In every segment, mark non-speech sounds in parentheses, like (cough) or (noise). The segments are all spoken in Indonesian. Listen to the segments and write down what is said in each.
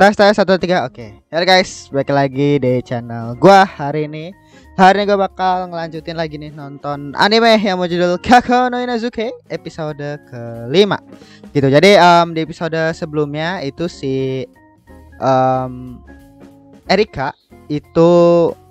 Tes tes satu tiga, oke. Okay. Ya guys, balik lagi di channel gua hari ini. Hari ini gua bakal ngelanjutin lagi nih nonton anime yang berjudul Kako no Inazuke episode kelima. Gitu. Jadi um, di episode sebelumnya itu si um, Erika itu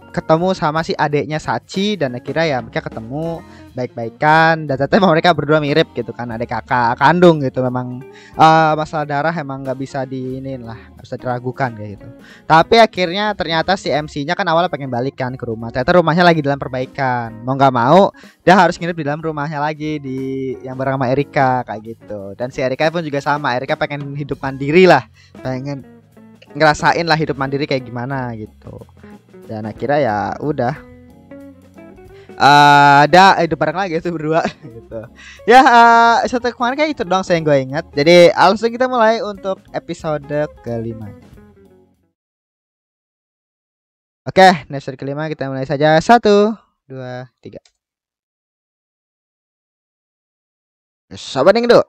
ketemu sama si adeknya Sachi dan akhirnya ya mereka ketemu baik-baikan dan ternyata mereka berdua mirip gitu kan adik kakak kandung gitu memang uh, masalah darah emang nggak bisa diinin lah gak bisa diragukan kayak gitu tapi akhirnya ternyata si MC-nya kan awalnya pengen balikan ke rumah ternyata rumahnya lagi dalam perbaikan mau nggak mau dia harus nginep di dalam rumahnya lagi di yang bareng sama Erika kayak gitu dan si Erika pun juga sama Erika pengen hidup mandiri lah pengen ngerasain lah hidup mandiri kayak gimana gitu dan akhirnya ya udah uh, ada hidup bareng lagi itu ya, berdua (laughs) gitu ya uh, eh, satu kemarin kayak itu doang saya gue ingat jadi langsung kita mulai untuk episode kelima Oke, okay, episode kelima kita mulai saja. Satu, dua, tiga. Sabar nih dulu.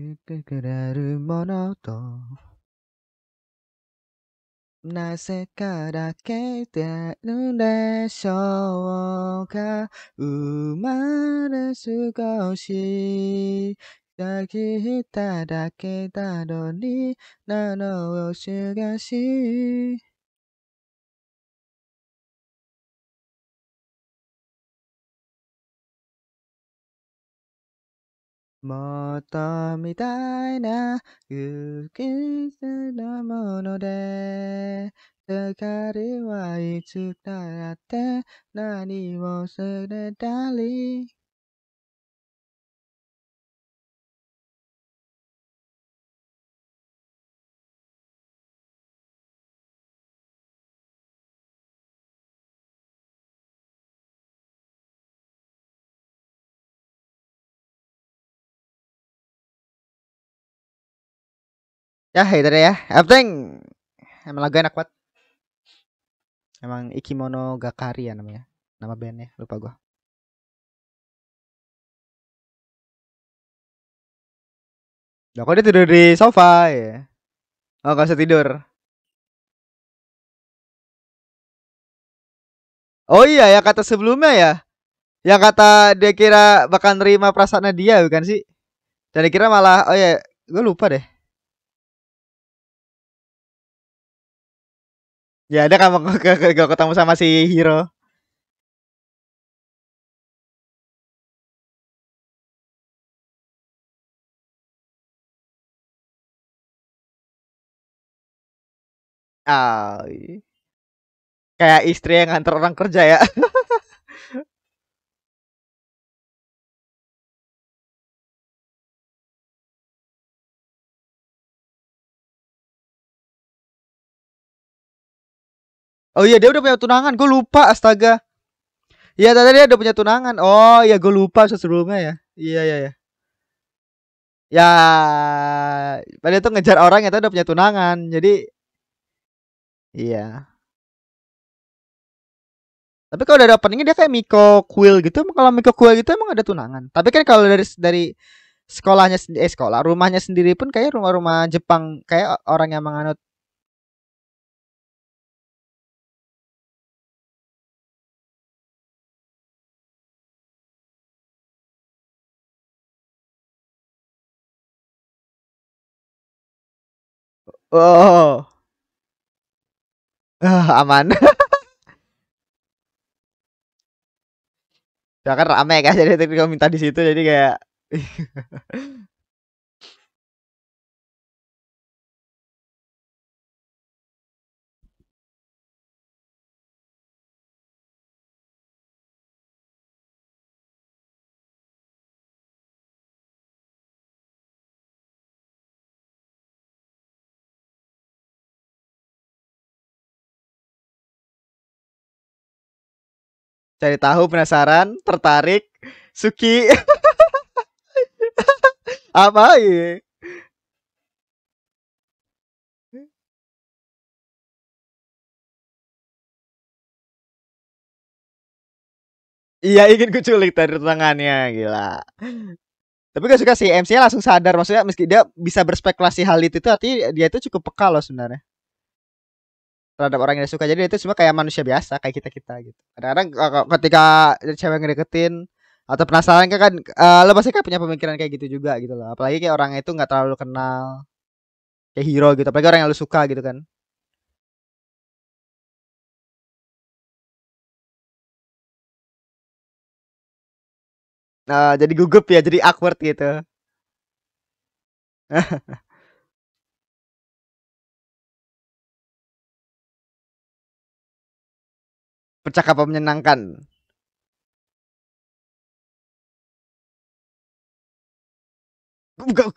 言ってくれるものと、なぜからけてるでしょうか生まれ少し抱きただけなのになのをしがしもっとみたいな勇気すのもので光はいつだって何を忘れたり ya itu deh ya everything. emang lagu enak banget emang Ikimono Gakari ya namanya nama bandnya lupa gua Nah, kok dia tidur di sofa ya? Oh gak usah tidur. Oh iya ya kata sebelumnya ya. Yang kata dia kira bakal nerima perasaannya dia bukan sih? Dan kira malah oh ya gue lupa deh. Ya ada kamu ke, ke, ke ketemu sama si Hiro. Ah. Kayak istri yang nganter orang kerja ya. (laughs) Oh iya dia udah punya tunangan, gue lupa astaga. Iya tadi dia udah punya tunangan. Oh iya gue lupa sebelumnya ya. Iya iya iya. Ya pada itu ngejar orang yang tadi udah punya tunangan. Jadi iya. Tapi kalau dari openingnya dia kayak Miko Quill gitu. Kalau Miko Quill gitu emang ada tunangan. Tapi kan kalau dari dari sekolahnya eh sekolah rumahnya sendiri pun kayak rumah-rumah Jepang kayak orang yang menganut Oh. Uh, aman. (laughs) ya kan rame kan jadi tadi minta di situ jadi kayak (laughs) cari tahu penasaran tertarik Suki (laughs) apa ya Iya ingin kuculik dari tangannya gila. Tapi gak suka sih MC-nya langsung sadar maksudnya meski dia bisa berspekulasi hal itu tapi dia itu cukup peka loh sebenarnya terhadap orang yang dia suka jadi itu semua kayak manusia biasa kayak kita kita gitu kadang-kadang eh, ketika cewek ngedeketin atau penasaran kan uh, lo pasti kayak punya pemikiran kayak gitu juga gitu loh apalagi kayak orang itu nggak terlalu kenal kayak hero gitu apalagi orang yang lo suka gitu kan nah jadi gugup ya jadi awkward gitu (laughs) percakapan menyenangkan Buka,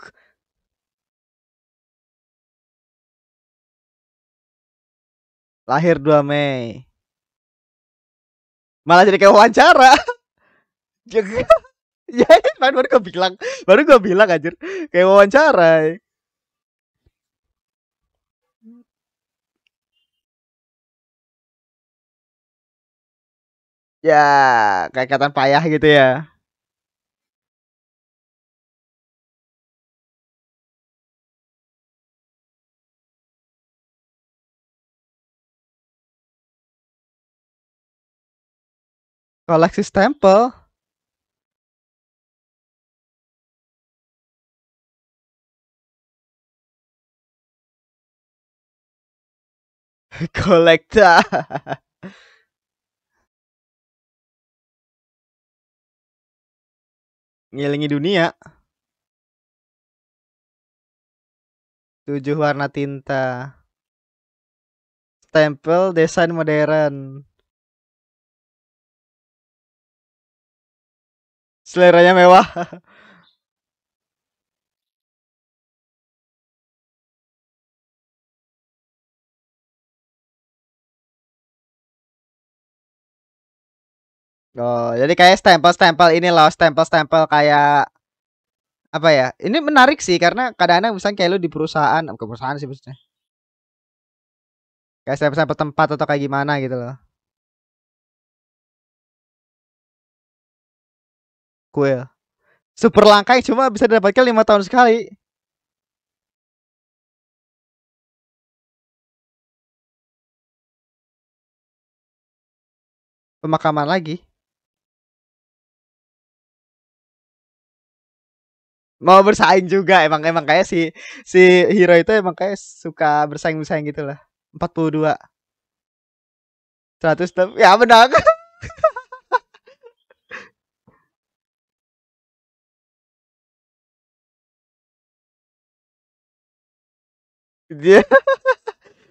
Lahir 2 Mei. Malah jadi kayak wawancara. (laughs) Ya, (laughs) ya, baru gue bilang, baru gue bilang anjir, kayak wawancara. Ya. ya kayak kata payah gitu ya koleksi stempel (laughs) kolekta (laughs) Ngilingi dunia. Tujuh warna tinta. Stempel desain modern. Seleranya mewah. (laughs) Oh, jadi kayak stempel-stempel ini loh, stempel-stempel kayak apa ya? Ini menarik sih karena kadang-kadang misalnya kayak lu di perusahaan, ke perusahaan sih maksudnya. Kayak stempel-stempel tempat atau kayak gimana gitu loh. Kuil. Super langka yang cuma bisa didapatkan lima tahun sekali. Pemakaman lagi. mau bersaing juga emang emang kayak si si hero itu emang kayak suka bersaing bersaing gitu lah 42 100 ya menang (laughs) dia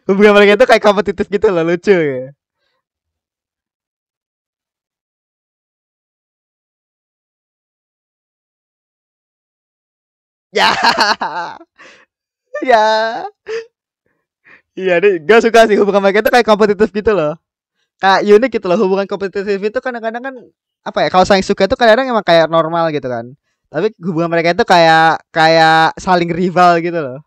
hubungan mereka itu kayak kompetitif gitu loh lucu ya Ya. ya. Iya deh, Gak suka sih hubungan mereka itu kayak kompetitif gitu loh. Kayak unik gitu loh hubungan kompetitif itu kadang-kadang kan apa ya kalau saling suka itu kadang-kadang emang kayak normal gitu kan. Tapi hubungan mereka itu kayak kayak saling rival gitu loh.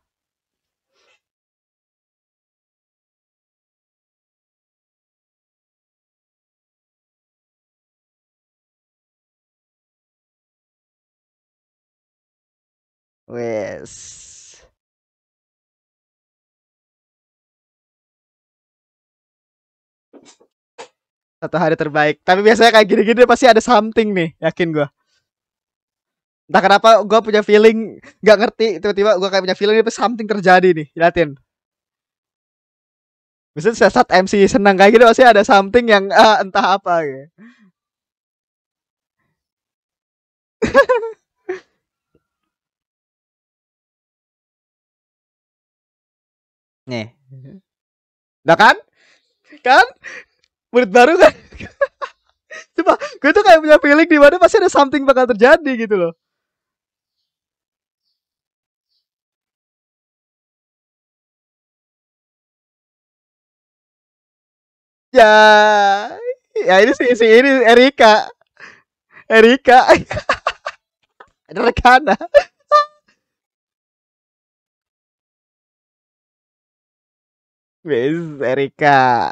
Wes. satu hari terbaik. Tapi biasanya kayak gini-gini pasti ada something nih, yakin gue. Entah kenapa gue punya feeling nggak ngerti tiba-tiba gue kayak punya feeling tapi something terjadi nih, liatin. Misalnya saat MC senang kayak gitu pasti ada something yang uh, entah apa gitu. (laughs) Nih. Nah kan? Kan? Murid baru kan? (laughs) Coba, gue tuh kayak punya feeling di mana pasti ada something bakal terjadi gitu loh. Ya, ya ini si, si ini Erika. Erika. (laughs) Rekana. Miss Erika.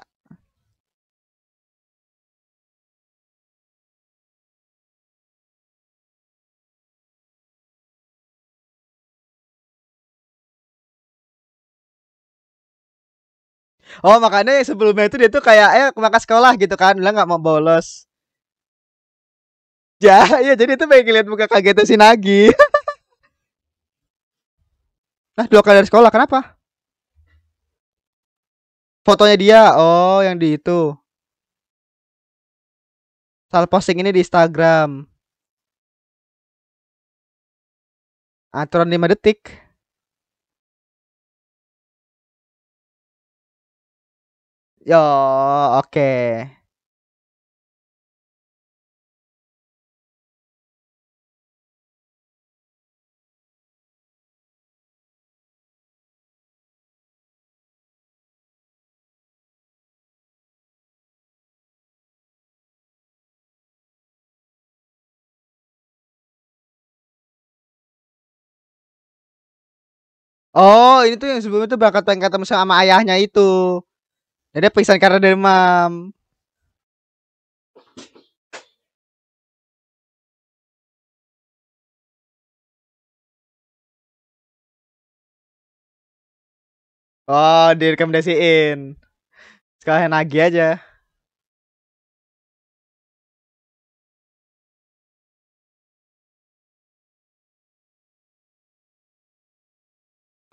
Oh makanya yang sebelumnya itu dia tuh kayak eh makan sekolah gitu kan, dia nggak mau bolos. (laughs) Ya, iya jadi itu pengen lihat muka kagetnya si Nagi. nah (laughs) dua kali dari sekolah kenapa? Fotonya dia. Oh, yang di itu. Salah posting ini di Instagram. Aturan 5 detik. Yo, oke. Okay. Oh, ini tuh yang sebelumnya tuh bakal ketemu sama ayahnya itu. Jadi pingsan karena demam. Oh, direkomendasiin. Sekalian lagi aja.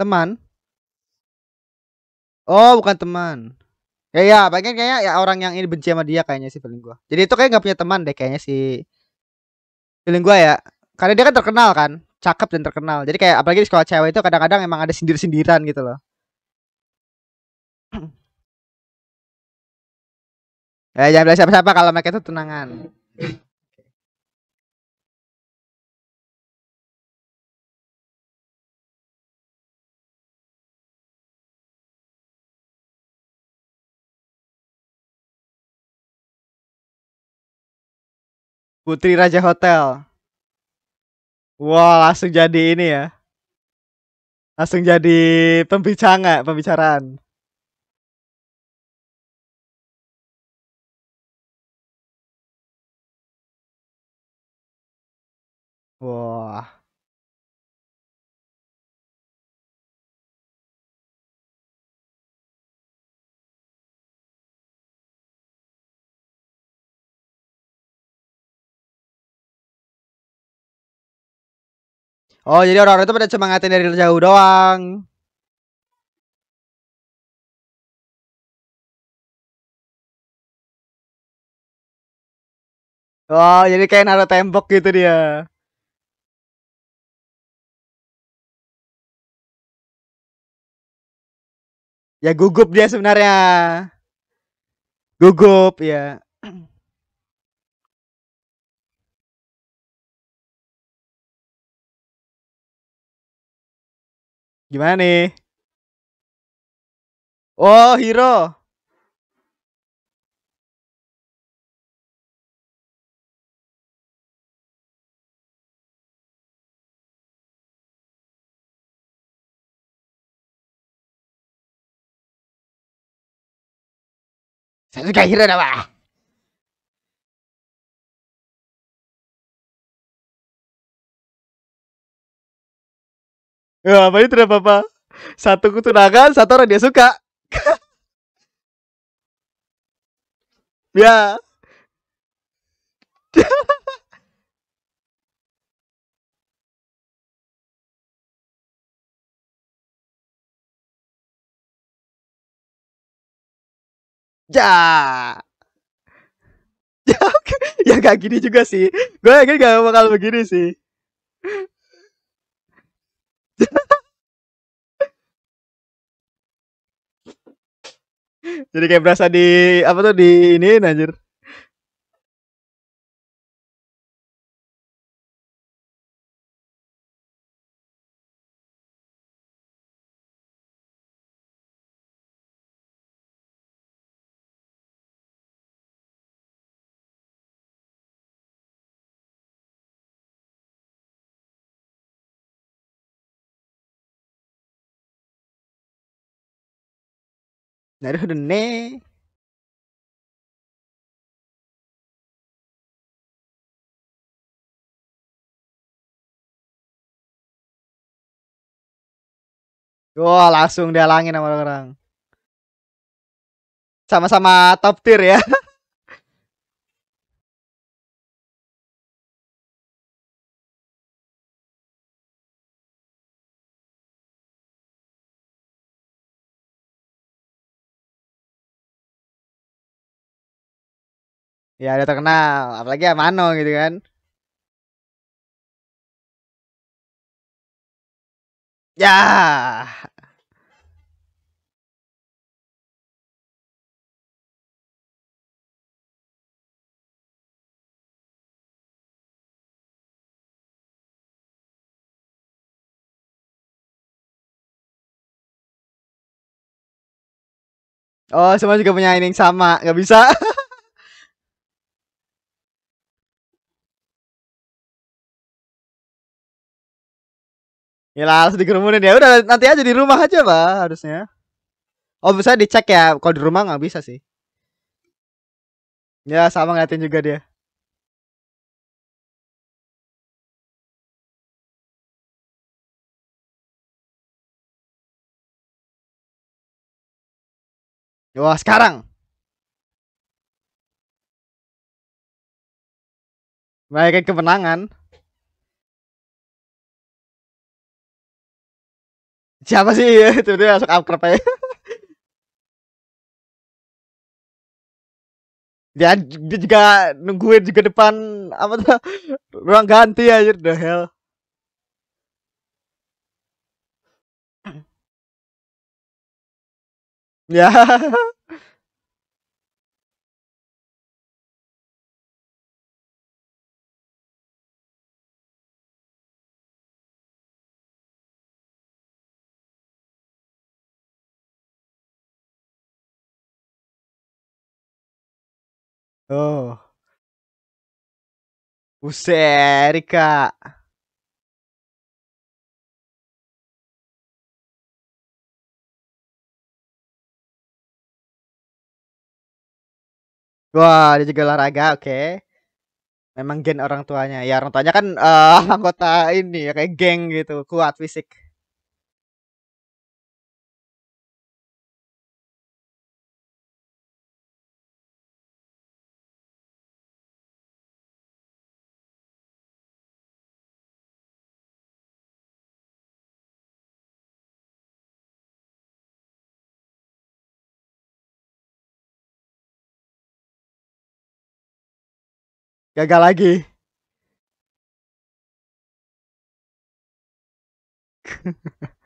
Teman? Oh, bukan teman. Ya ya, bagian kayaknya ya orang yang ini benci sama dia kayaknya sih feeling gua. Jadi itu kayak nggak punya teman deh kayaknya si feeling gua ya. Karena dia kan terkenal kan, cakep dan terkenal. Jadi kayak apalagi di sekolah cewek itu kadang-kadang emang ada sindir-sindiran gitu loh. ya (clears throat) jangan bilang siapa-siapa kalau mereka itu tunangan. Putri Raja Hotel. Wah, wow, langsung jadi ini ya. Langsung jadi pembicara, pembicaraan. Wah. Wow. Oh, jadi orang-orang itu pada cuma ngatain dari jauh doang. Oh, jadi kayak naruh tembok gitu dia. Ya gugup dia sebenarnya. Gugup ya. (clears throat) Gimana nih? Oh, Hero. suka hero dah, Pak. Ya, apa itu apa-apa. Satu kutu nakal, satu orang dia suka. (laughs) ya. (laughs) Ya, (laughs) ya, ya gak gini juga sih. Gue yakin gak bakal begini sih. Jadi kayak berasa di apa tuh di ini anjir. なるほどね。Wah, langsung dihalangin sama orang-orang. Sama-sama top tier ya. (laughs) ya udah terkenal apalagi ya Mano gitu kan ya Oh, semua juga punya ini yang sama, nggak bisa. (laughs) ya lah, harus dikerumunin ya udah nanti aja di rumah aja lah harusnya oh bisa dicek ya kalau di rumah nggak bisa sih ya sama ngeliatin juga dia Wah sekarang Mereka kemenangan siapa sih ya (laughs) tiba-tiba masuk akrab ya (laughs) dia, dia juga nungguin juga depan apa tuh ruang ganti aja the hell (laughs) ya Oh. Buset, Kak. Wah, dia juga olahraga, oke. Memang gen orang tuanya. Ya, orang tuanya kan, uh, (laughs) anggota ini ya, kayak geng gitu, kuat fisik. gagal lagi (laughs)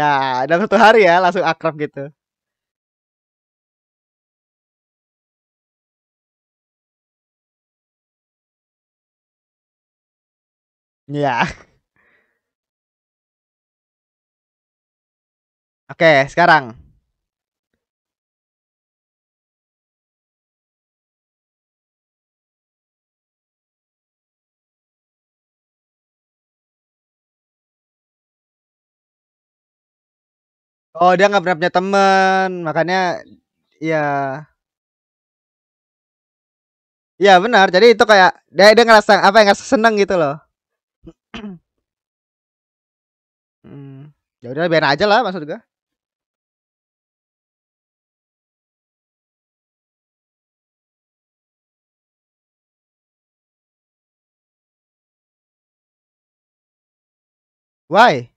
Ya, dalam satu hari ya langsung akrab gitu. Ya. Oke, sekarang. Oh, dia nggak pernah punya temen, makanya ya. Ya benar, jadi itu kayak dia dia ngerasa apa yang ngerasa seneng gitu loh. Mmm, ya udah aja lah maksud Why?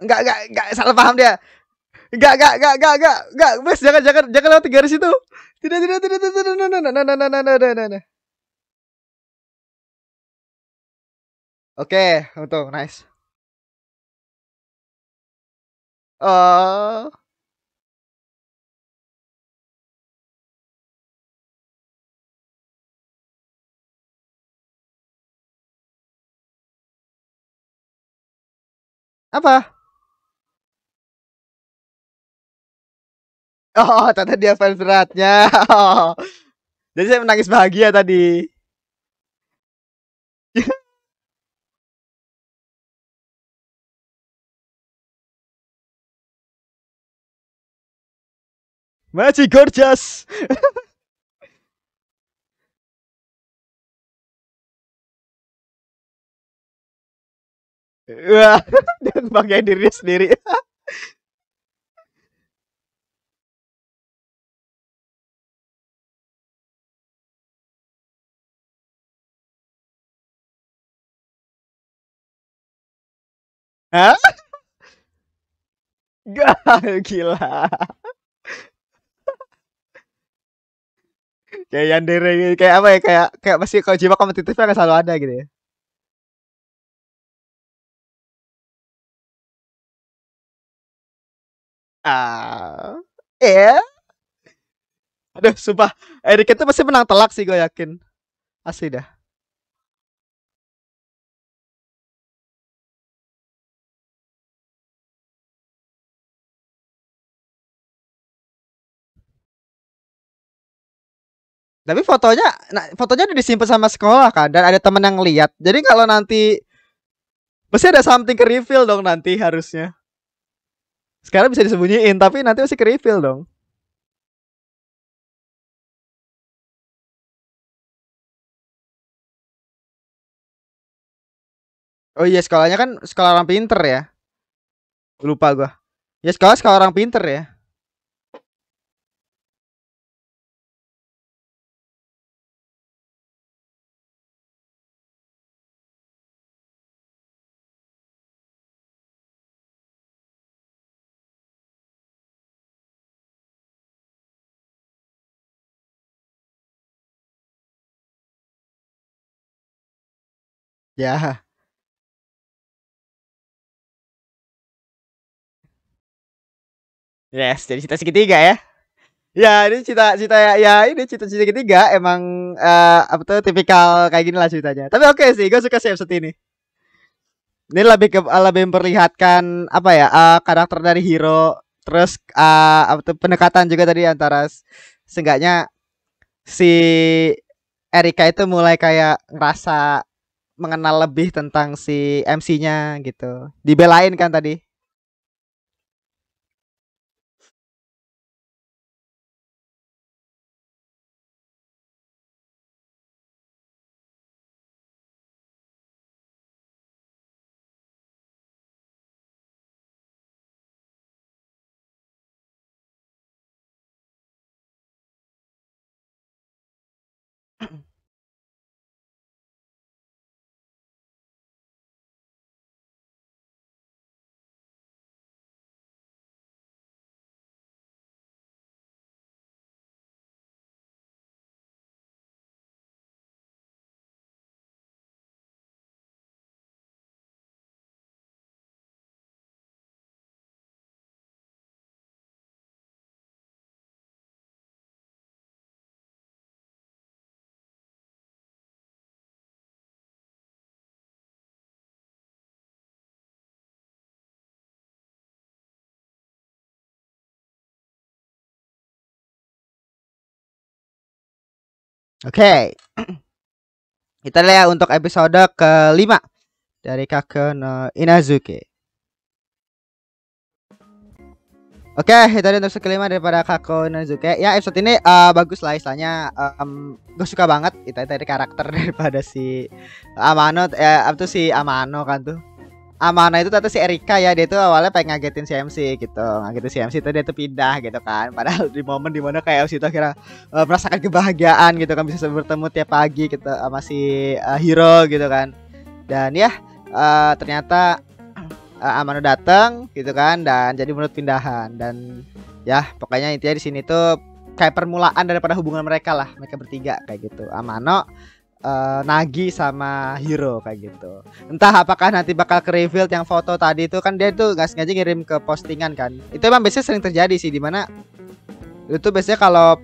Enggak, enggak, enggak salah paham dia. Enggak, enggak, enggak, enggak, enggak, enggak, Mas, jangan, jangan, jangan lewat garis itu. Tidak, tidak, tidak, tidak, tidak, tidak, tidak, tidak, tidak, tidak, tidak, tidak. Oke, okay, untung nice. uh... apa? Oh, ternyata dia fans beratnya. Oh. (laughs) Jadi saya menangis bahagia tadi. (laughs) masih gorgeous. Wah, dan bangga diri sendiri. (laughs) Hah? Gak, gila. Kayak yandere kayak apa ya, kayak kayak pasti kalau jiwa kompetitifnya akan selalu ada gitu ya? Ah, iya? Aduh sumpah, Erik itu pasti menang telak sih gue yakin. Asli dah. Tapi fotonya nah, fotonya udah disimpan sama sekolah kan dan ada temen yang lihat. Jadi kalau nanti pasti ada something ke reveal dong nanti harusnya. Sekarang bisa disembunyiin tapi nanti masih ke reveal dong. Oh iya sekolahnya kan sekolah orang pinter ya. Lupa gua. Ya sekolah sekolah orang pinter ya. ya Yes, jadi cita segitiga ya. Ya, ini cita-cita ya, ya ini cita-cita ketiga emang uh, apa tuh tipikal kayak gini lah ceritanya. Tapi oke sih, gue suka sih episode ini. Ini lebih ke lebih memperlihatkan apa ya uh, karakter dari hero terus uh, apa tuh pendekatan juga tadi antara seenggaknya si Erika itu mulai kayak ngerasa mengenal lebih tentang si MC-nya gitu. Dibelain kan tadi? mm (clears throat) hmm Oke. Okay. (clears throat) Kita lihat untuk episode kelima dari Kakeno Inazuki. Oke, okay, itu dia episode kelima daripada Kako Inazuki. Ya, episode ini uh, bagus lah istilahnya. Um, gue suka banget itu tadi karakter (laughs) daripada si Amano eh apa tuh si Amano kan tuh. Amano itu tata si Erika ya dia itu awalnya pengen ngagetin si MC gitu ngagetin si MC itu dia tuh pindah gitu kan (laughs) padahal di momen dimana kayak MC itu akhirnya uh, merasakan kebahagiaan gitu kan bisa bertemu tiap pagi gitu sama si uh, Hero gitu kan dan ya uh, ternyata uh, (clears throat) Amano datang gitu kan dan jadi menurut pindahan dan ya pokoknya intinya di sini tuh kayak permulaan daripada hubungan mereka lah mereka bertiga kayak gitu Amano uh, Nagi sama Hero kayak gitu. Entah apakah nanti bakal ke reveal yang foto tadi itu kan dia itu nggak sengaja ngirim ke postingan kan. Itu emang biasanya sering terjadi sih dimana itu biasanya kalau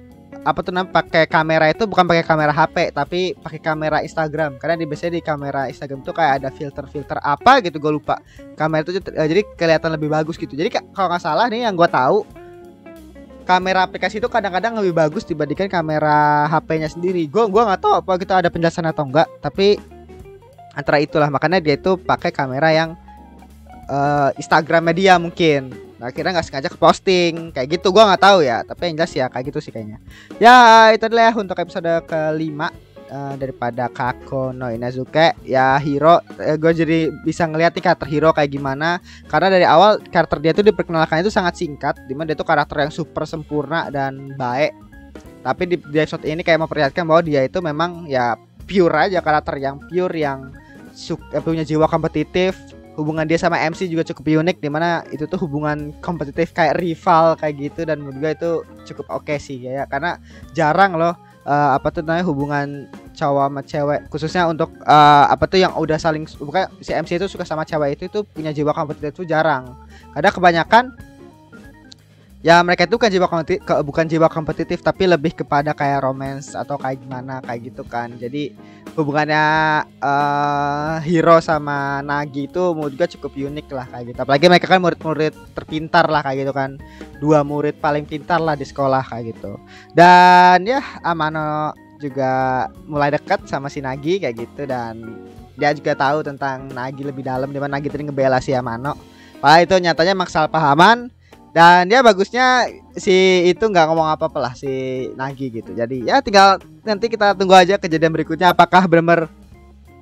apa tuh namanya pakai kamera itu bukan pakai kamera HP tapi pakai kamera Instagram karena di biasanya di kamera Instagram tuh kayak ada filter-filter apa gitu gue lupa kamera itu eh, jadi kelihatan lebih bagus gitu jadi kalau nggak salah nih yang gue tahu kamera aplikasi itu kadang-kadang lebih bagus dibandingkan kamera HP-nya sendiri. Gua gua nggak tahu apa kita gitu ada penjelasan atau enggak, tapi antara itulah makanya dia itu pakai kamera yang uh, Instagram media mungkin. Nah, akhirnya nggak sengaja ke posting kayak gitu Gua nggak tahu ya tapi yang jelas ya kayak gitu sih kayaknya ya itu adalah untuk episode kelima uh, daripada Kako no Inazuke ya hero uh, eh, gue jadi bisa ngeliat nih karakter hero kayak gimana karena dari awal karakter dia tuh diperkenalkan itu sangat singkat dimana dia tuh karakter yang super sempurna dan baik tapi di, di episode ini kayak memperlihatkan bahwa dia itu memang ya pure aja karakter yang pure yang suka, eh, punya jiwa kompetitif hubungan dia sama MC juga cukup unik dimana itu tuh hubungan kompetitif kayak rival kayak gitu dan menurut gue itu cukup oke okay sih ya karena jarang loh uh, apa tuh namanya hubungan cowok sama cewek khususnya untuk uh, apa tuh yang udah saling bukan si MC itu suka sama cewek itu itu punya jiwa kompetitif itu jarang. Kadang kebanyakan ya mereka itu kan jiwa kompetitif, bukan jiwa kompetitif tapi lebih kepada kayak romance atau kayak gimana kayak gitu kan jadi hubungannya uh, eh, hero sama Nagi itu mau juga cukup unik lah kayak gitu apalagi mereka kan murid-murid terpintar lah kayak gitu kan dua murid paling pintar lah di sekolah kayak gitu dan ya Amano juga mulai dekat sama si Nagi kayak gitu dan dia juga tahu tentang Nagi lebih dalam dimana Nagi tadi ngebela si Amano Padahal itu nyatanya maksal pahaman dan dia bagusnya si itu nggak ngomong apa-apa lah si Nagi gitu jadi ya tinggal nanti kita tunggu aja kejadian berikutnya apakah bener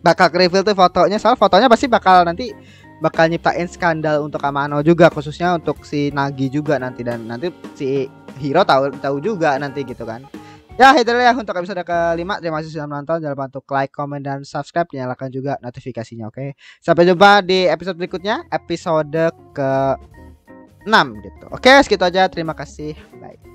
bakal reveal tuh fotonya soal fotonya pasti bakal nanti bakal nyiptain skandal untuk Amano juga khususnya untuk si Nagi juga nanti dan nanti si Hiro tahu tahu juga nanti gitu kan Ya itu ya untuk episode kelima Terima kasih sudah menonton Jangan lupa untuk like, comment, dan subscribe Nyalakan juga notifikasinya oke okay? Sampai jumpa di episode berikutnya Episode ke 6 gitu. Oke, segitu aja. Terima kasih. Bye.